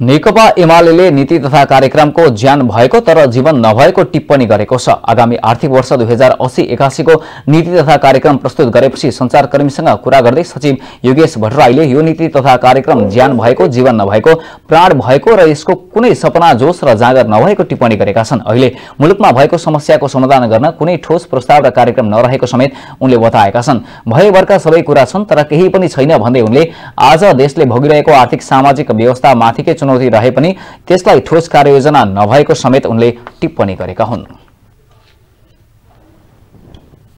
नेकपा एमाले नीति तथा कार्यक्रमको ज्यान भएको तर जीवन नभएको टिप्पणी गरेको छ आगामी आर्थिक वर्ष दुई हजार असी एकासीको नीति तथा कार्यक्रम प्रस्तुत गरेपछि सञ्चारकर्मीसँग कुरा गर्दै सचिव योगेश भट्टराईले यो नीति तथा कार्यक्रम ज्यान भएको जीवन नभएको प्राण भएको र यसको कुनै सपना जोस र जाँगर नभएको टिप्पणी गरेका छन् अहिले मुलुकमा भएको समस्याको समाधान गर्न कुनै ठोस प्रस्ताव र कार्यक्रम नरहेको समेत उनले बताएका छन् भयभरका सबै कुरा छन् तर केही पनि छैन भन्दै उनले आज देशले भोगिरहेको आर्थिक सामाजिक व्यवस्थामाथिकै चुनौती रहे पनि त्यसलाई ठोस कार्ययोजना नभएको समेत उनले टिप्पणी गरेका हुन्